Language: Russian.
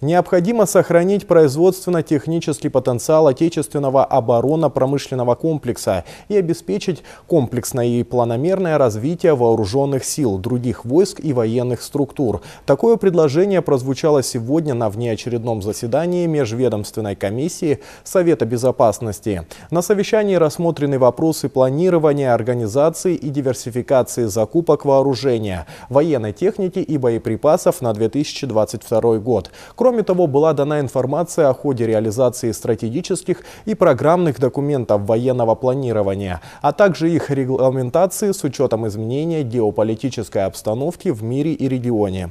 Необходимо сохранить производственно-технический потенциал отечественного оборонно-промышленного комплекса и обеспечить комплексное и планомерное развитие вооруженных сил, других войск и военных структур. Такое предложение прозвучало сегодня на внеочередном заседании Межведомственной комиссии Совета безопасности. На совещании рассмотрены вопросы планирования, организации и диверсификации закупок вооружения, военной техники и боеприпасов на 2022 год. Кроме Кроме того, была дана информация о ходе реализации стратегических и программных документов военного планирования, а также их регламентации с учетом изменения геополитической обстановки в мире и регионе.